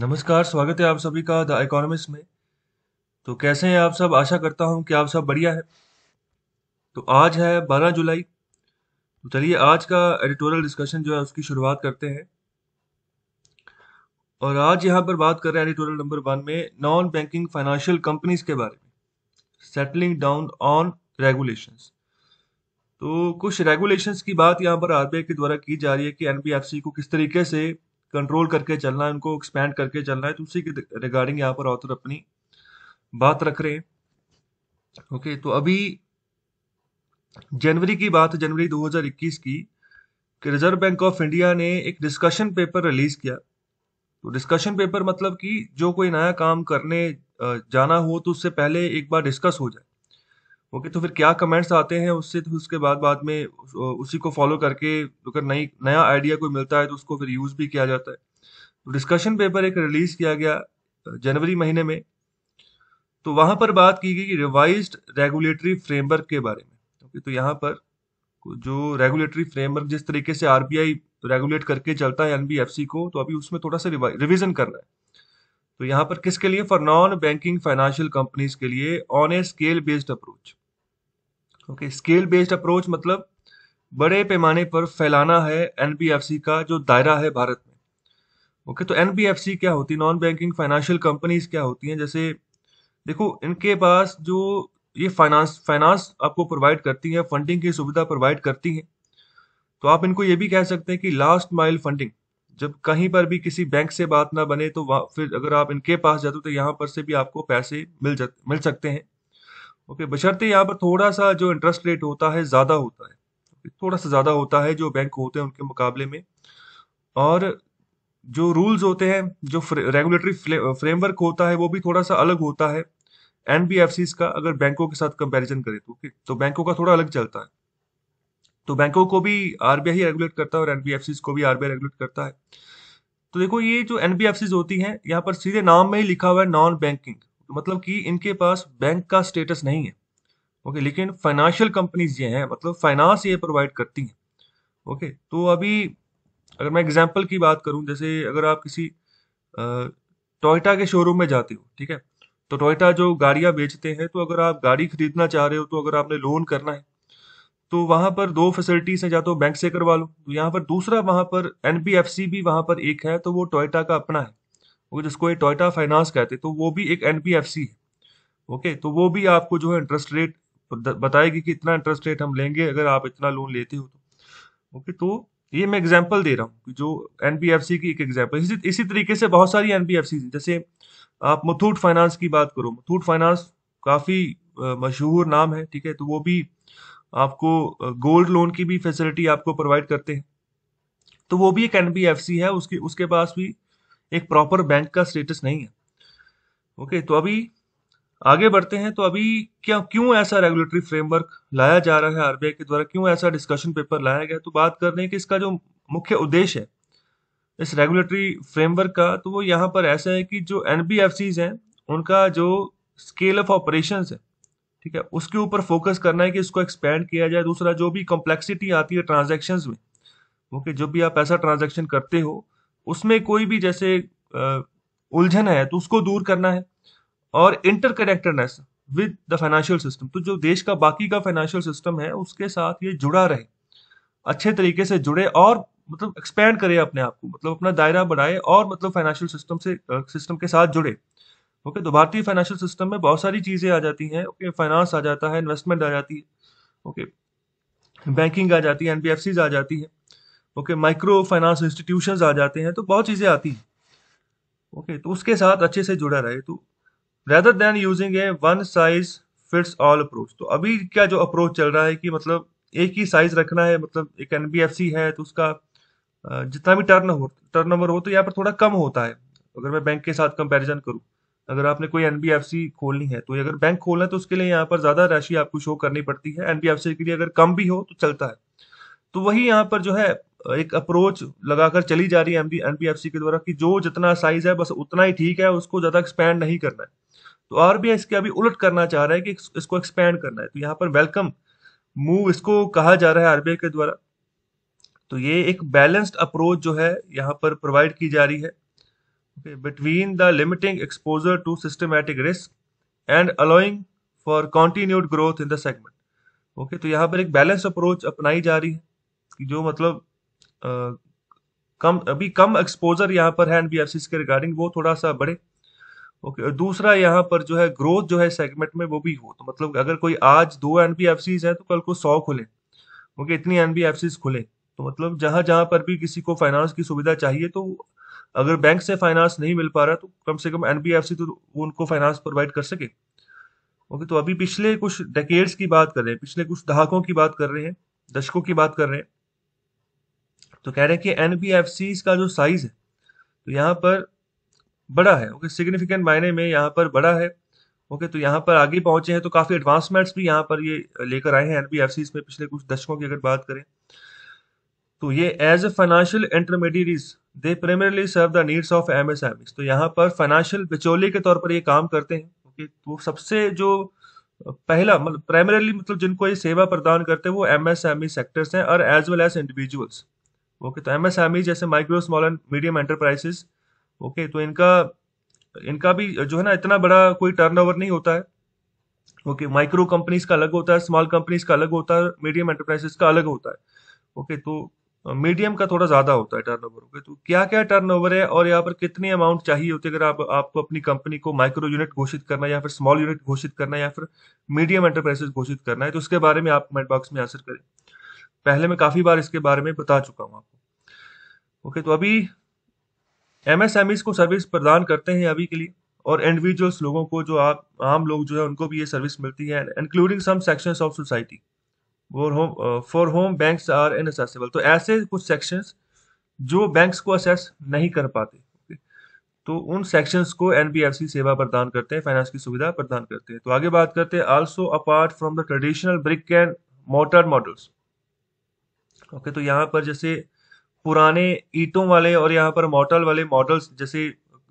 नमस्कार स्वागत है आप सभी का द इकोनॉमिस्ट में तो कैसे हैं आप सब आशा करता हूं कि आप सब बढ़िया है तो आज है 12 जुलाई तो चलिए आज का एडिटोरियल डिस्कशन जो है उसकी शुरुआत करते हैं और आज यहां पर बात कर रहे हैं एडिटोरियल नंबर वन में नॉन बैंकिंग फाइनेंशियल कंपनीज के बारे में सेटलिंग डाउन ऑन रेगुलेशन तो कुछ रेगुलेशंस की बात यहाँ पर आरबीआई के द्वारा की जा रही है कि एनबीएफसी को किस तरीके से कंट्रोल करके चलना है उनको एक्सपैंड करके चलना है तो उसी के रिगार्डिंग यहाँ पर ऑथर अपनी बात रख रहे हैं ओके तो अभी जनवरी की बात जनवरी 2021 की कि रिजर्व बैंक ऑफ इंडिया ने एक डिस्कशन पेपर रिलीज किया तो डिस्कशन पेपर मतलब कि जो कोई नया काम करने जाना हो तो उससे पहले एक बार डिस्कस हो जाए ओके तो फिर क्या कमेंट्स आते हैं उससे तो उसके बाद बाद में उसी को फॉलो करके अगर नई नया आइडिया कोई मिलता है तो उसको फिर यूज़ भी किया जाता है तो डिस्कशन पेपर एक रिलीज़ किया गया जनवरी महीने में तो वहाँ पर बात की गई कि रिवाइज रेगुलेटरी फ्रेमवर्क के बारे में ओके तो यहाँ पर जो रेगुलेटरी फ्रेमवर्क जिस तरीके से आरबीआई रेगुलेट करके चलता है एनबीएफसी को तो अभी उसमें थोड़ा सा रिविजन कर रहा है तो यहाँ पर किसके लिए for non banking financial companies के लिए on a scale based approach okay scale based approach मतलब बड़े पैमाने पर फैलाना है एनबीएफसी का जो दायरा है भारत में ओके okay, तो एनबीएफसी क्या होती है नॉन बैंकिंग फाइनेंशियल कंपनीज क्या होती हैं जैसे देखो इनके पास जो ये फाइनेंस फाइनेंस आपको प्रोवाइड करती हैं फंडिंग की सुविधा प्रोवाइड करती हैं तो आप इनको ये भी कह सकते हैं कि लास्ट माइल फंडिंग जब कहीं पर भी किसी बैंक से बात ना बने तो फिर अगर आप इनके पास जाते हो तो यहाँ पर से भी आपको पैसे मिल जा मिल सकते हैं ओके बशर्ते यहाँ पर थोड़ा सा जो इंटरेस्ट रेट होता है ज़्यादा होता है थोड़ा सा ज़्यादा होता है जो बैंक होते हैं उनके मुकाबले में और जो रूल्स होते हैं जो रेगुलेटरी फ्रेमवर्क होता है वो भी थोड़ा सा अलग होता है एन का अगर बैंकों के साथ कंपैरिजन करें तो तो बैंकों का थोड़ा अलग चलता है तो बैंकों को भी आरबीआई रेगुलेट करता है और एन को भी आरबीआई रेगुलेट करता है तो देखो ये जो एन होती हैं यहाँ पर सीधे नाम में ही लिखा हुआ है नॉन बैंकिंग मतलब कि इनके पास बैंक का स्टेटस नहीं है ओके लेकिन फाइनेंशियल कंपनीज ये हैं मतलब फाइनेंस ये प्रोवाइड करती हैं ओके तो अभी अगर मैं एग्जांपल की बात करूं जैसे अगर आप किसी टोयटा के शोरूम में जाते हो ठीक है तो टोयटा जो गाड़ियाँ बेचते हैं तो अगर आप गाड़ी खरीदना चाह रहे हो तो अगर आपने लोन करना है तो वहाँ पर दो फैसिलिटीज हैं या तो बैंक से करवा लो तो यहाँ पर दूसरा वहाँ पर एन भी वहाँ पर एक है तो वो टोयटा का अपना है ओके जिसको ये टोयटा फाइनेंस कहते हैं तो वो भी एक एनबीएफसी है ओके तो वो भी आपको जो है इंटरेस्ट रेट बताएगी कि इतना इंटरेस्ट रेट हम लेंगे अगर आप इतना लोन लेते हो तो ओके तो ये मैं एग्जाम्पल दे रहा हूँ जो एन की एक एग्जाम्पल इसी, इसी तरीके से बहुत सारी एन जैसे आप मुथूट फाइनेंस की बात करो मुथूट फाइनेंस काफ़ी मशहूर नाम है ठीक है तो वो भी आपको गोल्ड लोन की भी फैसिलिटी आपको प्रोवाइड करते हैं तो वो भी एक एन है उसके उसके पास भी एक प्रॉपर बैंक का स्टेटस नहीं है ओके तो अभी आगे बढ़ते हैं तो अभी क्या क्यों ऐसा रेगुलेटरी फ्रेमवर्क लाया जा रहा है आरबीआई के द्वारा क्यों ऐसा डिस्कशन पेपर लाया गया तो बात कर रहे हैं कि इसका जो मुख्य उद्देश्य है इस रेगुलेटरी फ्रेमवर्क का तो वो यहाँ पर ऐसा है कि जो एन हैं उनका जो स्केल ऑफ ऑपरेशन है ठीक है उसके ऊपर फोकस करना है कि इसको एक्सपेंड किया जाए दूसरा जो भी कॉम्प्लेक्सिटी आती है ट्रांजेक्शन में ओके जो भी आप ऐसा ट्रांजेक्शन करते हो उसमें कोई भी जैसे उलझन है तो उसको दूर करना है और interconnectedness with the financial system तो जो देश का बाकी का फाइनेंशियल सिस्टम है उसके साथ ये जुड़ा रहे अच्छे तरीके से जुड़े और मतलब एक्सपेंड करे अपने आप को मतलब अपना दायरा बढ़ाए और मतलब फाइनेंशियल सिस्टम से सिस्टम के साथ जुड़े ओके okay, तो भारतीय फाइनेंशियल सिस्टम में बहुत सारी चीज़ें आ जाती हैं ओके okay, फाइनेंस आ जाता है इन्वेस्टमेंट आ जाती है ओके okay, बैंकिंग आ जाती है एनबीएफसी आ जाती है ओके माइक्रो फाइनेंस इंस्टीट्यूशन आ जाते हैं तो बहुत चीज़ें आती हैं ओके तो उसके साथ अच्छे से जुड़ा रहे तो rather than using a one size fits all approach तो अभी क्या जो अप्रोच चल रहा है कि मतलब एक ही साइज रखना है मतलब एक एन है तो उसका जितना भी टर्न हो टर्न हो तो यहाँ पर थोड़ा कम होता है अगर मैं बैंक के साथ कंपैरिजन करूँ अगर आपने कोई एन खोलनी है तो अगर बैंक खोलना है तो उसके लिए यहाँ पर ज़्यादा राशि आपको शो करनी पड़ती है एन के लिए अगर कम भी हो तो चलता है तो वही यहाँ पर जो है एक अप्रोच लगाकर चली जा रही है एनपीएफसी के द्वारा कि जो जितना साइज है बस उतना ही ठीक है उसको ज़्यादा एक्सपैंड नहीं करना है तो आर बी इसके अभी उलट करना चाह रहा है कि इसको एक्सपैंड करना है तो यहाँ पर वेलकम मूव इसको कहा जा रहा है आरबीआई के द्वारा तो ये एक बैलेंस्ड अप्रोच जो है यहाँ पर प्रोवाइड की जा रही है between the limiting exposure to systematic risk and allowing for continued growth in the segment okay तो यहाँ पर एक बैलेंस अप्रोच अपनाई जा रही है कि जो मतलब कम अभी कम एक्सपोजर यहाँ पर है एनबीएफसी के रिगार्डिंग वो थोड़ा सा बढ़े ओके okay, दूसरा यहाँ पर जो है ग्रोथ जो है सेगमेंट में वो भी हो तो मतलब अगर कोई आज दो एन बी है तो कल को सौ खुले ओके okay, इतनी एन बी खुले तो मतलब जहाँ जहाँ पर भी किसी को फाइनेंस की सुविधा चाहिए तो अगर बैंक से फाइनेंस नहीं मिल पा रहा तो कम से कम एन तो उनको फाइनेंस प्रोवाइड कर सके ओके okay, तो अभी पिछले कुछ डेकेड्स की बात कर रहे हैं पिछले कुछ दहाकों की बात कर रहे हैं दशकों की बात कर रहे हैं तो कह रहे हैं कि एन का जो साइज़ है तो यहाँ पर बड़ा है ओके सिग्निफिकेंट मायने में यहाँ पर बड़ा है ओके तो यहाँ पर आगे पहुंचे हैं तो काफ़ी एडवांसमेंट्स भी यहाँ पर ये लेकर आए हैं एन में पिछले कुछ दशकों की अगर बात करें तो ये as a financial intermediaries they primarily serve the needs of M S M तो यहाँ पर फाइनेंशियल बिचौली के तौर पर ये काम करते हैं ओके तो सबसे जो पहला मतलब प्राइमरली मतलब जिनको ये सेवा प्रदान करते हैं वो M S M E sectors हैं और as well as individuals okay तो एमएसएमई e जैसे micro small and medium enterprises okay तो इनका इनका भी जो है ना इतना बड़ा कोई टर्नओवर नहीं होता है ओके माइक्रो कंपनीज का अलग होता है स्मॉल कंपनीज का अलग होता है मीडियम एंटरप्राइजेस का अलग होता है ओके okay, तो मीडियम का थोड़ा ज़्यादा होता है ओवर ओके तो क्या क्या ओवर है और यहाँ पर कितनी अमाउंट चाहिए होती है अगर आप आपको अपनी कंपनी को माइक्रो यूनिट घोषित करना या फिर स्मॉल यूनिट घोषित करना है या फिर मीडियम एंटरप्राइजेस घोषित करना है तो उसके बारे में आप कमेंट बॉक्स में आंसर करें पहले मैं काफ़ी बार इसके बारे में बता चुका हूं आपको ओके तो अभी एमएसएमई को सर्विस प्रदान करते हैं अभी के लिए और इंडिविजुअल्स लोगों को जो आप आम लोग जो है उनको भी ये सर्विस मिलती है including some sections of society for whom for whom banks are inaccessible तो ऐसे कुछ सेक्शंस जो बैंक्स को असेस नहीं कर पाते okay? तो उन सेक्शंस को एनबीएफसी सेवा प्रदान करते हैं फाइनेंस की सुविधा प्रदान करते हैं तो आगे बात करते हैं also apart from the traditional brick and mortar models okay तो यहाँ पर जैसे पुराने ईटों वाले और यहाँ पर मॉडल वाले मॉडल्स जैसे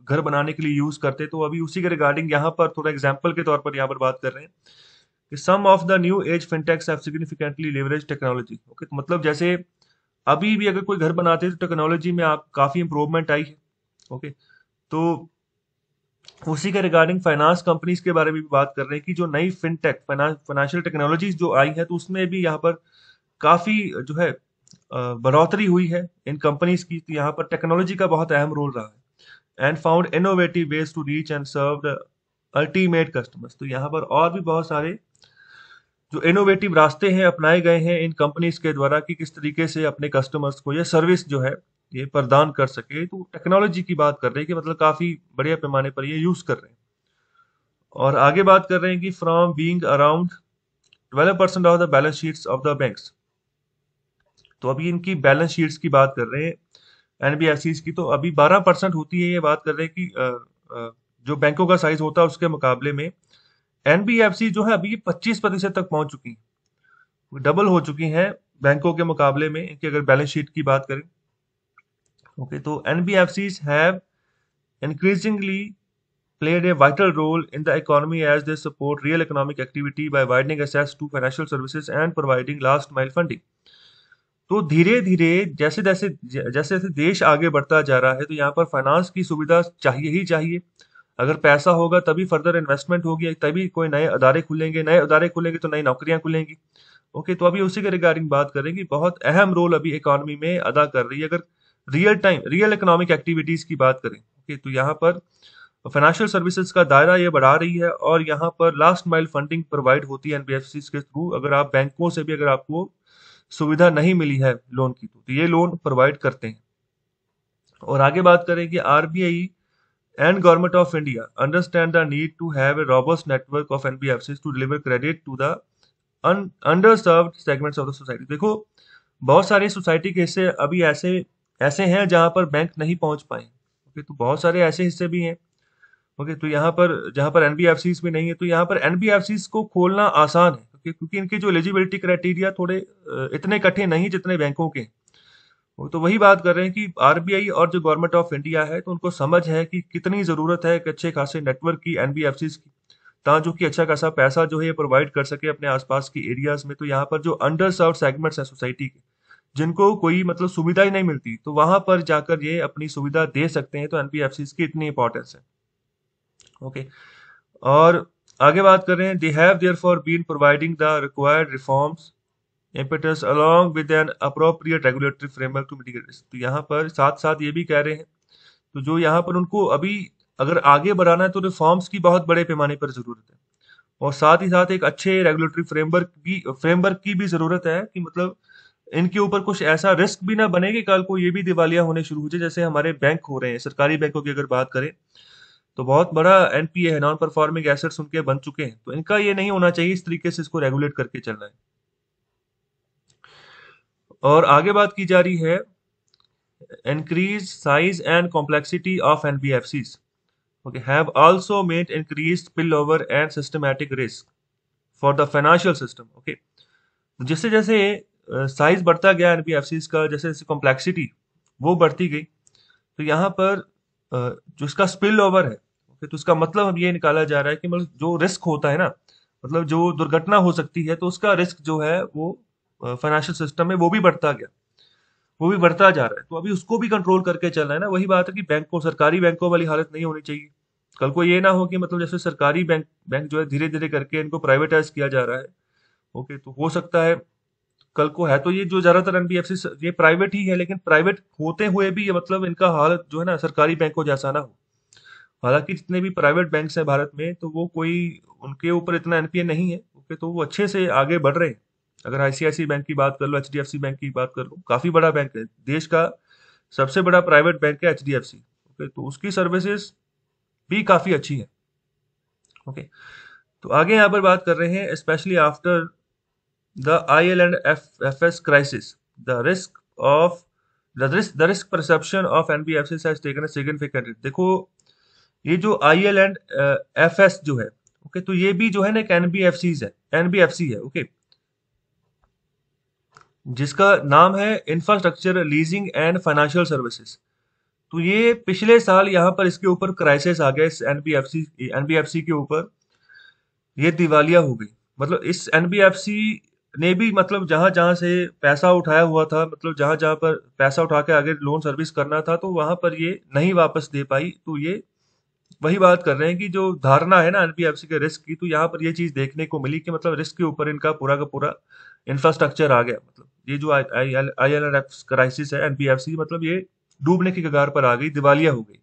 घर बनाने के लिए यूज करते तो अभी उसी के रिगार्डिंग यहाँ पर थोड़ा एग्जाम्पल के तौर पर यहाँ पर बात कर रहे हैं कि some of the new age fintechs have significantly leverage technology okay तो मतलब जैसे अभी भी अगर कोई घर बनाते हैं तो टेक्नोलॉजी में आप काफ़ी इंप्रूवमेंट आई है ओके तो उसी के रिगार्डिंग फाइनेंस कंपनीज के बारे में भी बात कर रहे हैं कि जो नई फिनटेक फाइनेंशियल टेक्नोलॉजीज जो आई है तो उसमें भी यहाँ पर काफ़ी जो है बढ़ोतरी हुई है इन कंपनीज की तो यहाँ पर टेक्नोलॉजी का बहुत अहम रोल रहा है and found innovative ways to reach and serve ultimate customers तो यहाँ पर और भी बहुत सारे जो इनोवेटिव रास्ते हैं अपनाए गए हैं इन कंपनीज के द्वारा कि किस तरीके से अपने कस्टमर्स को ये सर्विस जो है ये प्रदान कर सके तो टेक्नोलॉजी की बात कर रहे हैं कि मतलब काफ़ी बढ़िया पैमाने पर ये यूज़ कर रहे हैं और आगे बात कर रहे हैं कि from being around twelve percent of the balance sheets of the banks तो अभी इनकी बैलेंस शीट्स की बात कर रहे हैं एनबीएफसी की तो अभी 12 परसेंट होती है ये बात कर रहे हैं कि जो बैंकों का साइज होता है उसके मुकाबले में एनबीएफसी जो है अभी पच्चीस प्रतिशत तक पहुंच चुकी डबल हो चुकी है बैंकों के मुकाबले में इनकी अगर बैलेंस शीट की बात करें ओके तो NBFC have increasingly played a vital role in the economy as they support real economic activity by widening access to financial services and providing last mile funding तो धीरे धीरे जैसे जैसे जैसे जैसे देश आगे बढ़ता जा रहा है तो यहाँ पर फाइनेंस की सुविधा चाहिए ही चाहिए अगर पैसा होगा तभी फर्दर इन्वेस्टमेंट होगी तभी कोई नए अदारे खुलेंगे नए अदारे खुलेंगे तो नई नौकरियां खुलेंगी ओके तो अभी उसी के रिगार्डिंग बात करेंगे बहुत अहम रोल अभी इकोनॉमी में अदा कर रही है अगर real time real economic activities की बात करें ओके तो यहाँ पर फाइनेंशियल सर्विसेज का दायरा ये बढ़ा रही है और यहाँ पर लास्ट माइल फंडिंग प्रोवाइड होती है एनबीएफसी के थ्रू अगर आप बैंकों से भी अगर आपको सुविधा नहीं मिली है लोन की तो, तो ये लोन प्रोवाइड करते हैं और आगे बात करें कि RBI and government of India understand the need to have a robust network of nbfcs to deliver credit to the un- underserved segments of the देखो बहुत सारे सोसाइटी के हिस्से अभी ऐसे ऐसे हैं जहां पर बैंक नहीं पहुंच पाए ओके तो बहुत सारे ऐसे हिस्से भी हैं ओके तो यहाँ पर जहाँ पर एनबीएफसी भी नहीं है तो यहाँ पर एनबीएफसी को खोलना आसान है के क्योंकि इनकी जो एलिजिबिलिटी क्राइटेरिया थोड़े इतने कठिन नहीं जितने बैंकों के तो वही बात कर रहे हैं कि आरबीआई और जो गवर्नमेंट ऑफ इंडिया है तो उनको समझ है कि कितनी ज़रूरत है एक अच्छे खासे नेटवर्क की एनबीएफसी की जो कि अच्छा खासा पैसा जो है प्रोवाइड कर सके अपने आसपास के एरियाज में तो यहाँ पर जो अंडर सर्व सेगमेंट्स है सोसाइटी के जिनको कोई मतलब सुविधा ही नहीं मिलती तो वहां पर जाकर ये अपनी सुविधा दे सकते हैं तो एनपीएफसी की इतनी इंपॉर्टेंस है ओके और आगे बात करें they have therefore been providing the required reforms impetus along with an appropriate regulatory framework to mitigate risk तो यहाँ पर साथ साथ ये भी कह रहे हैं तो जो यहाँ पर उनको अभी अगर आगे बढ़ाना है तो रिफॉर्म्स की बहुत बड़े पैमाने पर ज़रूरत है और साथ ही साथ एक अच्छे रेगुलेटरी फ्रेमवर्क की फ्रेमवर्क की भी ज़रूरत है कि मतलब इनके ऊपर कुछ ऐसा रिस्क भी ना बने कि कल को ये भी दिवालिया होने शुरू हो जाए जैसे हमारे बैंक हो रहे हैं सरकारी बैंकों की अगर बात करें तो बहुत बड़ा एनपीए है नॉन परफॉर्मिंग एसेट्स उनके बन चुके हैं तो इनका ये नहीं होना चाहिए इस तरीके से इसको रेगुलेट करके चलना है और आगे बात की जा रही है increase increase size and complexity of okay have have made increase spill over and systematic risk for the financial system okay जैसे जैसे साइज बढ़ता गया एनबीएफसीज का जैसे जैसे कॉम्प्लेक्सिटी वो बढ़ती गई तो यहाँ पर जो इसका स्पिल ओवर है ओके तो इसका मतलब अब ये निकाला जा रहा है कि मतलब जो रिस्क होता है ना मतलब जो दुर्घटना हो सकती है तो उसका रिस्क जो है वो फाइनेंशियल सिस्टम में वो भी बढ़ता गया वो भी बढ़ता जा रहा है तो अभी उसको भी कंट्रोल करके चल रहा है ना वही बात है कि बैंकों सरकारी बैंकों वाली हालत नहीं होनी चाहिए कल को ये ना हो कि मतलब जैसे सरकारी बैंक बैंक जो है धीरे धीरे करके इनको प्राइवेटाइज किया जा रहा है ओके तो हो सकता है कल को है तो ये जो ज्यादातर एनबीएफसी ये प्राइवेट ही है लेकिन प्राइवेट होते हुए भी ये मतलब इनका हालत जो है ना सरकारी बैंकों जैसा ना हो हालांकि जितने भी प्राइवेट बैंक हैं भारत में तो वो कोई उनके ऊपर इतना एनपीए नहीं है ओके तो वो अच्छे से आगे बढ़ रहे हैं अगर आईसीआईसी बैंक की बात कर लो एच बैंक की बात कर लो काफी बड़ा बैंक है देश का सबसे बड़ा प्राइवेट बैंक है एच ओके तो उसकी सर्विसेज भी काफी अच्छी है ओके तो आगे यहाँ पर बात कर रहे हैं specially after the IL and FS crisis, the risk of the risk the risk perception of NBFCs has taken a significant hit. देखो ये जो I L and F S जो है ओके okay, तो ये भी जो है ना एक एनबीएफसी है एनबीएफसी है ओके okay? जिसका नाम है infrastructure leasing and financial services तो ये पिछले साल यहाँ पर इसके ऊपर क्राइसिस आ गया इस एनबीएफसी एनबीएफसी के ऊपर ये दिवालिया हो गई मतलब इस एनबीएफसी ने भी मतलब जहाँ-जहाँ से पैसा उठाया हुआ था मतलब जहाँ-जहाँ पर पैसा उठा के आगे लोन सर्विस करना था, तो वहाँ पर ये नहीं वापस दे पाई। तो ये वही बात कर रहे हैं कि जो धारणा है ना एनपीएफसी के रिस्क की, तो यहाँ पर ये चीज़ देखने को मिली कि मतलब रिस्क के ऊपर इनका पूरा का पूरा इंफ्रास्ट्रक्चर आ गया। मतलब ये जो आई एल एफ क्राइसिस है एनबीएफसी मतलब ये डूबने की कगार पर आ गई, दिवालिया हो गई।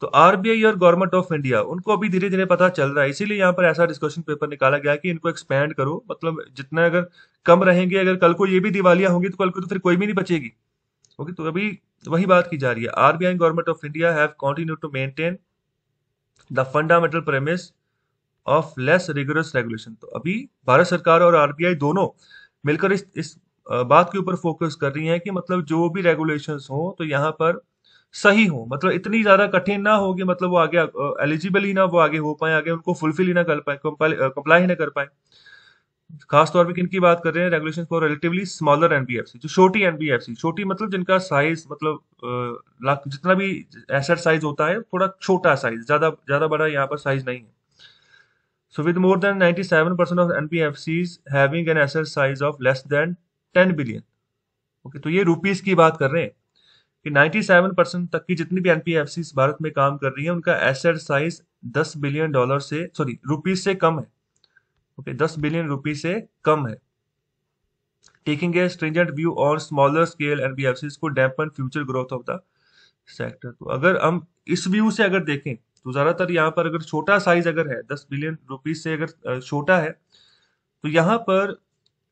तो आरबीआई और गवर्नमेंट ऑफ इंडिया उनको अभी धीरे धीरे पता चल रहा है इसीलिए यहाँ पर ऐसा डिस्कशन पेपर निकाला गया कि इनको एक्सपेंड करो मतलब जितना अगर कम रहेंगे अगर कल को ये भी दिवालियां होंगी तो कल को तो फिर कोई भी नहीं बचेगी ओके तो अभी वही बात की जा रही है RBI government of India have continue to maintain the fundamental premise of less rigorous regulation तो अभी भारत सरकार और आरबीआई दोनों मिलकर इस इस बात के ऊपर फोकस कर रही हैं कि मतलब जो भी रेगुलेशंस हो तो यहाँ पर सही हो मतलब इतनी ज्यादा कठिन ना हो कि मतलब वो आगे एलिजिबल ही ना वो आगे हो पाए आगे उनको फुलफिल ही ना कर पाए कंप्लाई ही ना कर पाए खासतौर पर किन की बात कर रहे हैं regulation for relatively smaller NBFC जो छोटी एनबीएफसी छोटी मतलब जिनका साइज मतलब जितना भी एसेट साइज होता है थोड़ा छोटा साइज ज्यादा ज्यादा बड़ा यहाँ पर साइज नहीं है so with more than percent of NBFCs having an asset size of less than ten billion okay तो ये रुपीज की बात कर रहे हैं कि 97 परसेंट तक की जितनी भी एनपीएफसी भारत में काम कर रही है उनका एसेट साइज 10 बिलियन डॉलर से सॉरी रुपीज से कम है ओके okay, 10 बिलियन रुपीज से कम है taking a stringent view on smaller scale NPFC को dampen future growth of the sector तो अगर हम इस व्यू से अगर देखें तो ज्यादातर यहाँ पर अगर छोटा साइज अगर है दस बिलियन रुपीज से अगर छोटा है तो यहाँ पर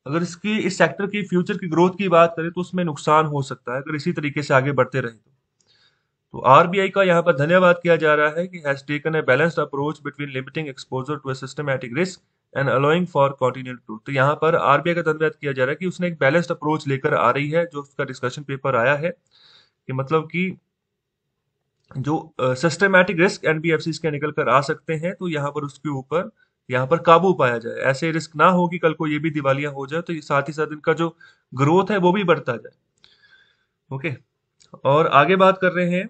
अगर इसकी इस सेक्टर की फ्यूचर की ग्रोथ की बात करें तो उसमें नुकसान हो सकता है अगर इसी तरीके से आगे बढ़ते रहे तो तो आरबीआई का यहाँ पर धन्यवाद किया जा रहा है कि has taken a balanced approach between limiting exposure to a systematic risk and allowing for continue growth तो यहाँ पर आरबीआई का धन्यवाद किया जा रहा है कि उसने एक बैलेंस्ड अप्रोच लेकर आ रही है जो उसका डिस्कशन पेपर आया है कि मतलब कि जो सिस्टमैटिक रिस्क एनबीएफसी के निकल कर आ सकते हैं तो यहाँ पर उसके ऊपर यहाँ पर काबू पाया जाए ऐसे रिस्क ना हो कि कल को ये भी दिवालियां हो जाए तो साथ ही साथ इनका जो ग्रोथ है वो भी बढ़ता जाए ओके और आगे बात कर रहे हैं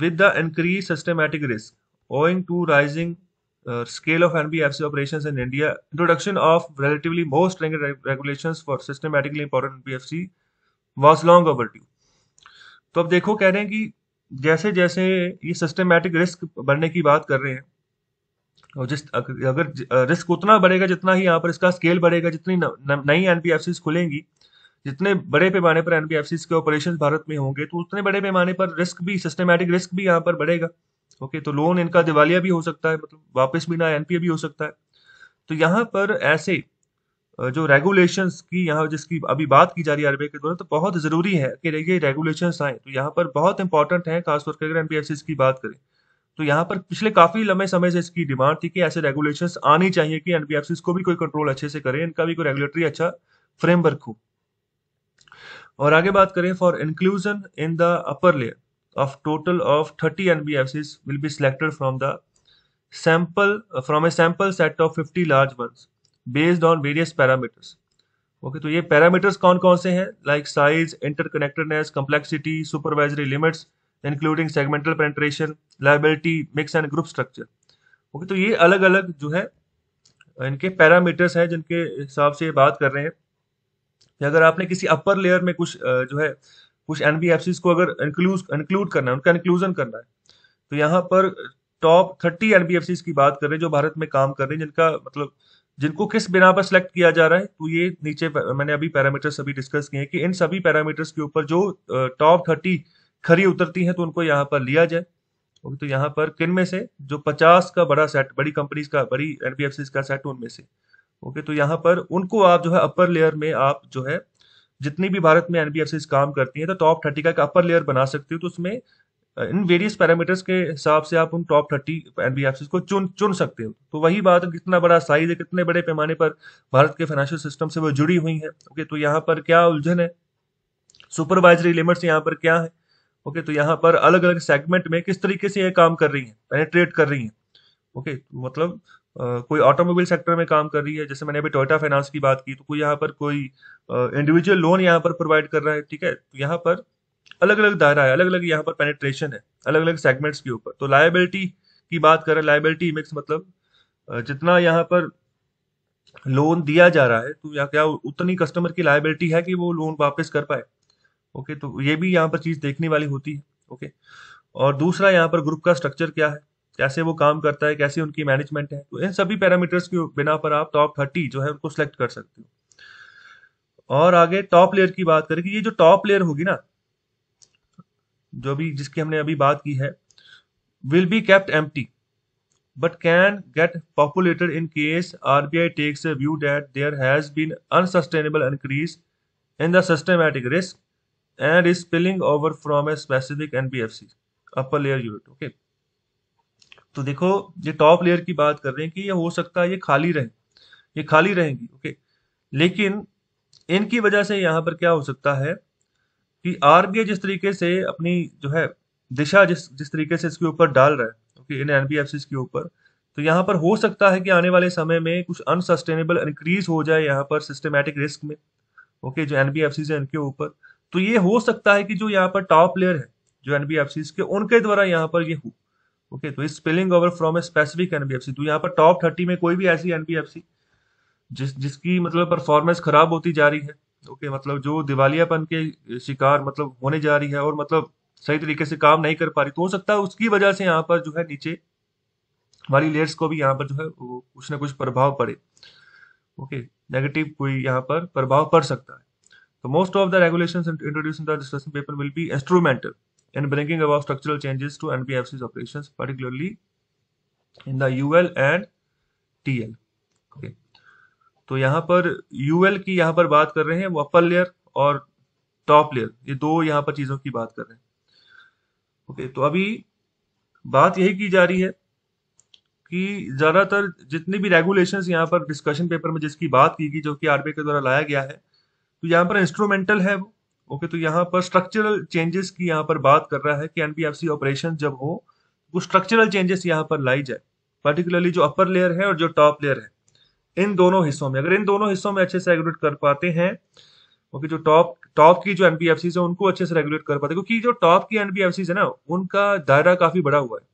with the increase systematic risk owing to rising scale of NBFC operation in India introduction of relatively most regulation for systematically important NBFC was long overdue तो अब देखो कह रहे हैं कि जैसे जैसे ये सिस्टमेटिक रिस्क बढ़ने की बात कर रहे हैं और जिस अगर रिस्क उतना बढ़ेगा जितना ही यहाँ पर इसका स्केल बढ़ेगा जितनी नई एनपीएफसी खुलेंगी जितने बड़े पैमाने पर एनपीएफसी के ऑपरेशन भारत में होंगे तो उतने बड़े पैमाने पर रिस्क भी सिस्टमेटिक रिस्क भी यहाँ पर बढ़ेगा ओके तो लोन इनका दिवालिया भी हो सकता है मतलब वापस भी ना एनपीए भी हो सकता है तो यहाँ पर ऐसे जो रेगुलेशन की यहाँ जिसकी अभी बात की जा रही है आरबीआई के द्वारा तो बहुत जरूरी है कि ये रेगुलेशन आए तो यहाँ पर बहुत इंपॉर्टेंट है खासतौर पर अगर एनपीएफसी की बात करें तो यहाँ पर पिछले काफी लंबे समय से इसकी डिमांड थी कि ऐसे रेगुलेशन आने चाहिए कि एनबीएफसी को भी कोई कंट्रोल अच्छे से करें इनका भी कोई रेगुलेटरी अच्छा फ्रेमवर्क हो और आगे बात करें for inclusion in the upper layer of total of thirty NBFC will be selected from the sample from a sample set of fifty large ones based on various parameters okay तो ये parameters कौन कौन से हैं like size interconnectedness complexity supervisory limits including segmental penetration liability mix and group structure okay तो ये अलग अलग जो है इनके पैरामीटर्स हैं जिनके हिसाब से बात कर रहे हैं कि अगर आपने किसी अपर लेयर में कुछ जो है कुछ एनबीएफसीज को अगर इंक्लूज इंक्लूड करना है उनका इंक्लूजन करना है तो यहाँ पर टॉप थर्टी एनबीएफसीज की बात कर रहे हैं जो भारत में काम कर रहे हैं जिनका मतलब जिनको किस बिना पर सिलेक्ट किया जा रहा है तो ये नीचे मैंने अभी पैरामीटर्स अभी डिस्कस किए हैं कि इन सभी पैरामीटर्स के ऊपर जो टॉप थर्टी खरी उतरती हैं तो उनको यहाँ पर लिया जाए तो यहाँ पर किन में से जो पचास का बड़ा सेट बड़ी कंपनीज का बड़ी एनबीएफसी का सेट उनमें से ओके तो यहाँ पर उनको आप जो है अपर लेयर में आप जो है जितनी भी भारत में एनबीएफसी काम करती हैं तो टॉप थर्टी का एक अपर लेयर बना सकते हो तो उसमें इन वेरियस पैरामीटर्स के हिसाब से आप उन टॉप थर्टी एनबीएफसी को चुन चुन सकते हो तो वही बात कितना बड़ा साइज है कितने बड़े पैमाने पर भारत के फाइनेंशियल सिस्टम से वो जुड़ी हुई है ओके तो यहाँ पर क्या उलझन है सुपरवाइजरी लिमिट्स यहाँ पर क्या है ओके तो यहाँ पर अलग अलग सेगमेंट में किस तरीके से ये काम कर रही है पेनेट्रेट कर रही है ओके मतलब कोई ऑटोमोबाइल सेक्टर में काम कर रही है जैसे मैंने अभी टोयोटा फाइनेंस की बात की तो कोई यहाँ पर कोई इंडिविजुअल लोन यहाँ पर प्रोवाइड कर रहा है ठीक है तो यहाँ पर अलग अलग दायरा है अलग अलग यहाँ पर पेनेट्रेशन है अलग अलग सेगमेंट्स के ऊपर तो लाइबिलिटी की बात करें लाइबिलिटी मिक्स मतलब जितना यहाँ पर लोन दिया जा रहा है तो यहाँ क्या उतनी कस्टमर की लाइबिलिटी है कि वो लोन वापस कर पाए ओके तो ये भी यहाँ पर चीज़ देखने वाली होती है ओके और दूसरा यहाँ पर ग्रुप का स्ट्रक्चर क्या है कैसे वो काम करता है कैसे उनकी मैनेजमेंट है तो इन सभी पैरामीटर्स के बिना पर आप टॉप थर्टी जो है उनको सिलेक्ट कर सकते हो और आगे टॉप लेयर की बात करें कि ये जो टॉप लेयर होगी ना जो भी जिसकी हमने अभी बात की है will be kept M but can get populated in case RBI takes takes view that there has been unsustainable increase in the systematic and is spilling over from a specific NBFC upper layer unit okay तो देखो ये top layer की बात कर रहे हैं कि ये हो सकता है ये खाली रहे ये खाली रहेंगी ओके लेकिन इनकी वजह से यहाँ पर क्या हो सकता है कि आरबीआई जिस तरीके से अपनी जो है दिशा जिस जिस तरीके से इसके ऊपर डाल रहा है ओके इन एनबीएफसी के ऊपर तो यहाँ पर हो सकता है कि आने वाले समय में कुछ अनसस्टेनेबल इंक्रीज हो जाए यहाँ पर सिस्टमेटिक रिस्क में ओके जो एनबीएफसी है इनके ऊपर तो ये हो सकता है कि जो यहाँ पर टॉप प्लेयर है जो एनबीएफसी के उनके द्वारा यहाँ पर ये हो ओके तो spilling over from a specific NBFC तो यहाँ पर टॉप थर्टी में कोई भी ऐसी एनबीएफसी जिस जिसकी मतलब परफॉर्मेंस खराब होती जा रही है ओके मतलब जो दिवालियापन के शिकार मतलब होने जा रही है और मतलब सही तरीके से काम नहीं कर पा रही तो हो सकता है उसकी वजह से यहाँ पर जो है नीचे वाली लेयर्स को भी यहाँ पर जो है कुछ ना कुछ प्रभाव पड़े ओके नेगेटिव कोई यहाँ पर प्रभाव पड़ सकता है So most of the regulations introduced in the discussion paper will be instrumental in bringing about structural changes to NBFC's operations, particularly in the UL and TL. Okay. तो यहाँ पर UL की यहाँ पर बात कर रहे हैं वो अपर लेयर और टॉप लेयर ये दो यहाँ पर चीजों की बात कर रहे हैं ओके okay, तो अभी बात यही की जा रही है कि ज्यादातर जितनी भी रेगुलेशंस यहाँ पर डिस्कशन पेपर में जिसकी बात की गई जो कि आरबीआई के द्वारा लाया गया है यहाँ पर इंस्ट्रूमेंटल है वो ओके तो यहाँ पर स्ट्रक्चरल तो चेंजेस की यहाँ पर बात कर रहा है कि एनबीएफसी ऑपरेशन जब हो वो स्ट्रक्चरल चेंजेस यहाँ पर लाई जाए पर्टिकुलरली जो अपर लेयर है और जो टॉप लेयर है इन दोनों हिस्सों में अगर इन दोनों हिस्सों में अच्छे से रेगुलेट कर पाते हैं ओके जो टॉप टॉप की जो एनबीएफसी है उनको अच्छे से रेगुलेट कर पाते क्योंकि जो टॉप की एनबीएफसी है ना उनका दायरा काफी बड़ा हुआ है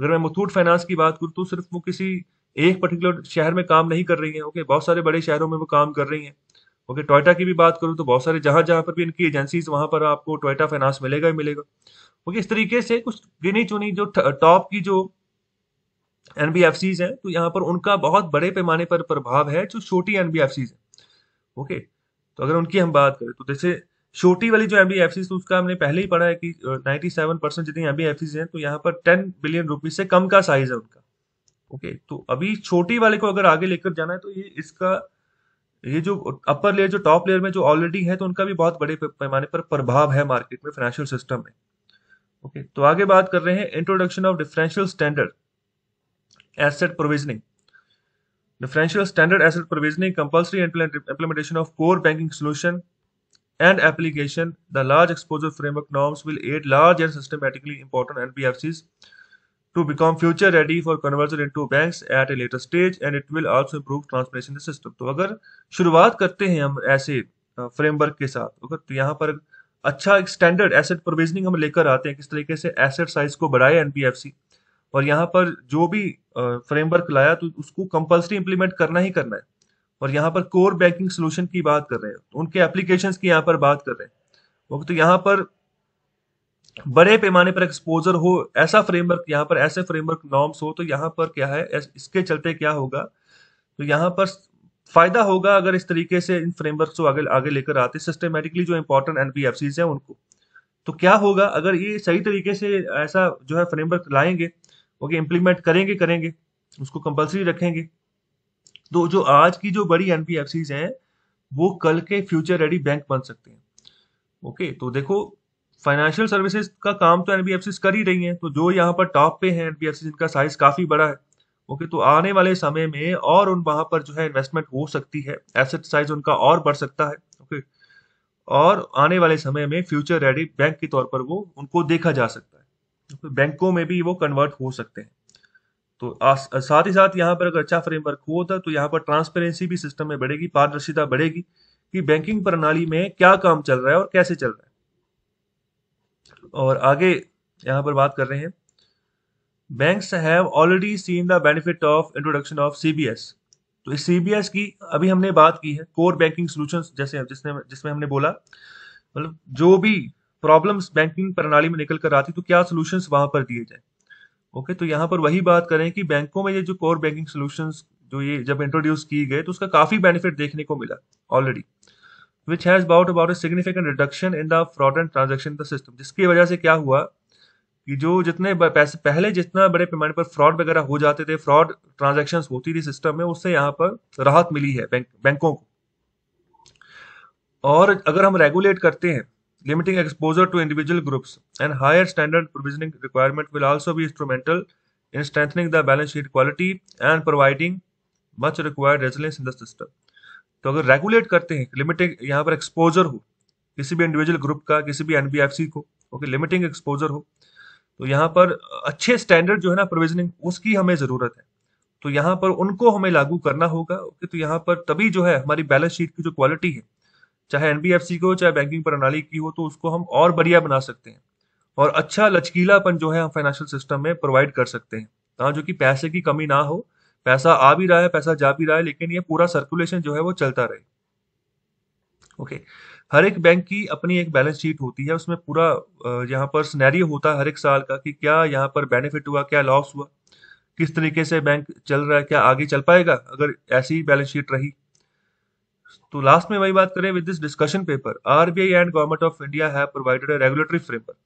अगर मैं मुथूट फाइनेंस की बात करूँ तो सिर्फ वो किसी एक पर्टिकुलर शहर में काम नहीं कर रही है ओके बहुत सारे बड़े शहरों में वो काम कर रही है ओके टोयटा की भी बात करूँ तो बहुत सारे जहाँ जहाँ पर भी इनकी एजेंसीज वहाँ पर आपको टोयटा फाइनेंस मिलेगा ही मिलेगा ओके इस तरीके से कुछ गिनी चुनी जो टॉप की जो एन हैं तो यहाँ पर उनका बहुत बड़े पैमाने पर प्रभाव है जो छोटी एन है ओके तो अगर उनकी हम बात करें तो जैसे छोटी वाली जो एम बी एफ तो उसका हमने पहले ही पढ़ा है कि 97 परसेंट जितनी एम बी एफ हैं तो यहाँ पर 10 बिलियन रुपीज से कम का साइज है उनका ओके तो अभी छोटी वाले को अगर आगे लेकर जाना है तो ये इसका ये जो अपर लेयर जो टॉप लेयर में जो ऑलरेडी है तो उनका भी बहुत बड़े पैमाने पर प्रभाव है मार्केट में फाइनेंशियल सिस्टम में ओके तो आगे बात कर रहे हैं introduction of differential standard asset provisioning differential standard asset provisioning compulsory implementation of core banking solution and application the large exposure framework norms will aid large and systematically important NBFC to become future ready for conversion into banks at a later stage and it will also improve transparency in the system तो अगर शुरुआत करते हैं हम ऐसे framework के साथ अगर तो यहाँ पर अच्छा एक स्टैंडर्ड एसेट प्रोविजनिंग हम लेकर आते हैं किस तरीके से एसेट साइज को बढ़ाए एनपीएफसी और यहाँ पर जो भी फ्रेमवर्क लाया तो उसको कंपल्सरी इंप्लीमेंट करना ही करना है और यहाँ पर कोर बैंकिंग सोल्यूशन की बात कर रहे हैं उनके एप्लीकेशन की यहाँ पर बात कर रहे हैं तो यहाँ पर बड़े पैमाने पर एक्सपोजर हो ऐसा फ्रेमवर्क यहाँ पर ऐसे फ्रेमवर्क नॉर्म्स हो तो यहाँ पर क्या है इसके चलते क्या होगा तो यहाँ पर फायदा होगा अगर इस तरीके से इन फ्रेमवर्क को आगे आगे लेकर आते सिस्टमेटिकली जो इंपॉर्टेंट एनपीएफसीज है उनको तो क्या होगा अगर ये सही तरीके से ऐसा जो है फ्रेमवर्क लाएंगे ओके इम्प्लीमेंट करेंगे करेंगे उसको कंपल्सरी रखेंगे तो जो आज की जो बड़ी एनपीएफसीज हैं वो कल के फ्यूचर रेडी बैंक बन सकते हैं ओके तो देखो फाइनेंशियल सर्विसेज का काम तो एनबीएफसी कर ही रही हैं तो जो यहाँ पर टॉप पे हैं एनबीएफसी जिनका साइज काफी बड़ा है ओके तो आने वाले समय में और उन वहां पर जो है इन्वेस्टमेंट हो सकती है एसेट साइज उनका और बढ़ सकता है ओके और आने वाले समय में फ्यूचर रेडी बैंक के तौर पर वो उनको देखा जा सकता है ओके बैंकों में भी वो कन्वर्ट हो सकते हैं तो साथ ही साथ यहाँ पर अगर अच्छा फ्रेमवर्क होता तो यहाँ पर ट्रांसपेरेंसी भी सिस्टम में बढ़ेगी पारदर्शिता बढ़ेगी कि बैंकिंग प्रणाली में क्या काम चल रहा है और कैसे चल रहा है और आगे यहाँ पर बात कर रहे हैं banks have already seen the benefit of introduction of CBS तो इस सीबीएस की अभी हमने बात की है कोर बैंकिंग सोल्यूशन जैसे जिसने जिसमें हमने बोला मतलब जो भी प्रॉब्लम्स बैंकिंग प्रणाली में निकल कर आती तो क्या सोल्यूशन वहां पर दिए जाए ओके तो यहाँ पर वही बात करें कि बैंकों में ये जो कोर बैंकिंग सोल्यूशंस जो ये जब इंट्रोड्यूस किए गए तो उसका काफी बेनिफिट देखने को मिला already which has about about significant reduction in the fraud and transaction system जिसकी वजह से क्या हुआ कि जो जितने पैसे पहले जितना बड़े पैमाने पर फ्रॉड वगैरह हो जाते थे फ्रॉड ट्रांजेक्शन होती थी सिस्टम में उससे यहां पर राहत मिली है बैंकों को और अगर हम रेगुलेट करते हैं limiting exposure to individual groups and higher standard provisioning requirement will also भी instrumental in strengthening the balance sheet quality and providing much required resilience in the system तो अगर रेगुलेट करते हैं लिमिटिंग यहाँ पर एक्सपोजर हो किसी भी इंडिविजुअल ग्रुप का किसी भी एनबीएफसी को ओके लिमिटिंग एक्सपोजर हो तो यहाँ पर अच्छे स्टैंडर्ड जो है ना प्रोविजनिंग उसकी हमें ज़रूरत है तो यहाँ पर उनको हमें लागू करना होगा ओके तो यहाँ पर तभी जो है हमारी बैलेंस शीट की जो क्वालिटी है चाहे एनबीएफसी की हो चाहे बैंकिंग प्रणाली की हो तो उसको हम और बढ़िया बना सकते हैं और अच्छा लचकीलापन जो है हम फाइनेंशियल सिस्टम में प्रोवाइड कर सकते हैं ताकि जो कि पैसे की कमी ना हो पैसा आ भी रहा है पैसा जा भी रहा है लेकिन ये पूरा सर्कुलेशन जो है वो चलता रहे ओके हर एक बैंक की अपनी एक बैलेंस शीट होती है उसमें पूरा यहाँ पर स्नैरियो होता है हर एक साल का कि क्या यहाँ पर बेनिफिट हुआ क्या लॉस हुआ किस तरीके से बैंक चल रहा है क्या आगे चल पाएगा अगर ऐसी बैलेंस शीट रही तो लास्ट में वही बात करें with this discussion paper RBI and government of India have provided a regulatory framework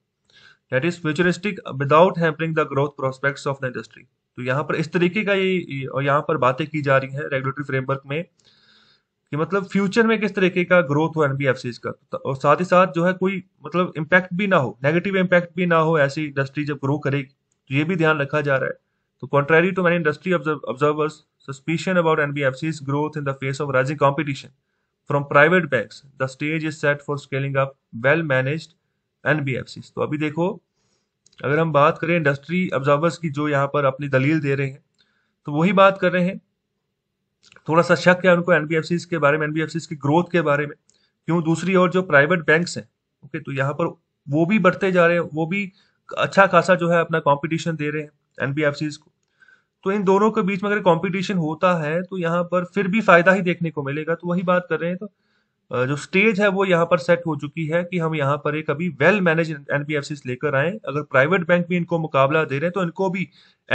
that is futuristic without hampering the growth prospects of the industry तो यहाँ पर इस तरीके का ये और यहाँ पर बातें की जा रही है रेगुलेटरी फ्रेमवर्क में कि मतलब फ्यूचर में किस तरीके का ग्रोथ हो एनबीएफसी का तो, और साथ ही साथ जो है कोई मतलब इम्पैक्ट भी ना हो नेगेटिव इम्पैक्ट भी ना हो ऐसी इंडस्ट्री जब ग्रो करेगी तो ये भी ध्यान रखा जा रहा है तो contrary to many industry observers suspicion about NBFC growth in the face of rising competition from private bank the stage is set for scaling up well managed NBFC तो अभी देखो अगर हम बात करें इंडस्ट्री ऑब्जर्वर्स की जो यहाँ पर अपनी दलील दे रहे हैं तो वही बात कर रहे हैं थोड़ा सा शक है उनको एनबीएफसी के बारे में एनबीएफसी की ग्रोथ के बारे में क्यों दूसरी ओर जो प्राइवेट बैंक्स हैं ओके तो यहाँ पर वो भी बढ़ते जा रहे हैं वो भी अच्छा खासा जो है अपना कॉम्पिटिशन दे रहे हैं एनबीएफसी को तो इन दोनों के बीच में अगर कॉम्पिटिशन होता है तो यहाँ पर फिर भी फायदा ही देखने को मिलेगा तो वही बात कर रहे हैं तो जो स्टेज है वो यहाँ पर सेट हो चुकी है कि हम यहाँ पर एक अभी वेल मैनेज एनबीएफसी लेकर आए अगर प्राइवेट बैंक भी इनको मुकाबला दे रहे हैं तो इनको भी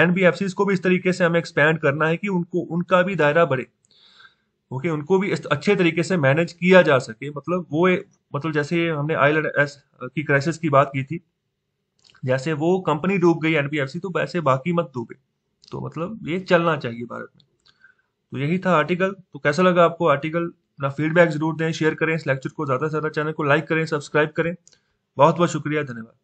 एनबीएफसी को भी इस तरीके से हमें एक्सपैंड करना है कि उनको उनका भी दायरा बढ़े ओके उनको भी अच्छे तरीके से मैनेज किया जा सके मतलब वो मतलब जैसे हमने आई की क्राइसिस की बात की थी जैसे वो कंपनी डूब गई एनबीएफसी तो वैसे बाकी मत डूबे तो मतलब ये चलना चाहिए भारत में तो यही था आर्टिकल तो कैसा लगा आपको आर्टिकल अपना फीडबैक जरूर दें शेयर करें इस लेक्चर को ज़्यादा से ज़्यादा चैनल को लाइक करें सब्सक्राइब करें बहुत बहुत शुक्रिया धन्यवाद